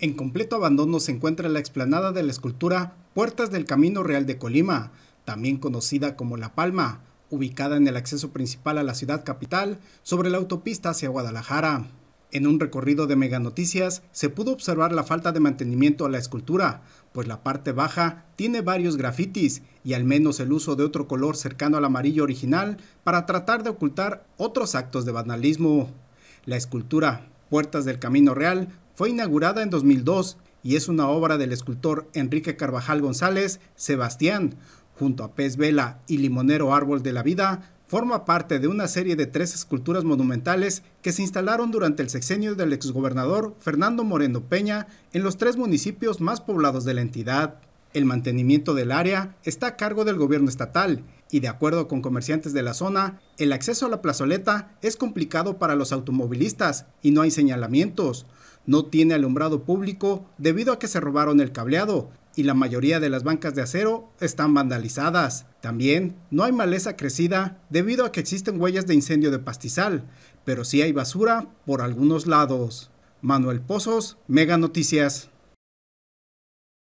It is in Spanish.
En completo abandono se encuentra la explanada de la escultura Puertas del Camino Real de Colima, también conocida como La Palma, ubicada en el acceso principal a la ciudad capital sobre la autopista hacia Guadalajara. En un recorrido de Mega Noticias se pudo observar la falta de mantenimiento a la escultura, pues la parte baja tiene varios grafitis y al menos el uso de otro color cercano al amarillo original para tratar de ocultar otros actos de banalismo. La escultura puertas del Camino Real, fue inaugurada en 2002 y es una obra del escultor Enrique Carvajal González, Sebastián. Junto a Pez Vela y Limonero Árbol de la Vida, forma parte de una serie de tres esculturas monumentales que se instalaron durante el sexenio del exgobernador Fernando Moreno Peña en los tres municipios más poblados de la entidad. El mantenimiento del área está a cargo del gobierno estatal y de acuerdo con comerciantes de la zona, el acceso a la plazoleta es complicado para los automovilistas y no hay señalamientos. No tiene alumbrado público debido a que se robaron el cableado y la mayoría de las bancas de acero están vandalizadas. También no hay maleza crecida debido a que existen huellas de incendio de pastizal, pero sí hay basura por algunos lados. Manuel Pozos, Mega Noticias.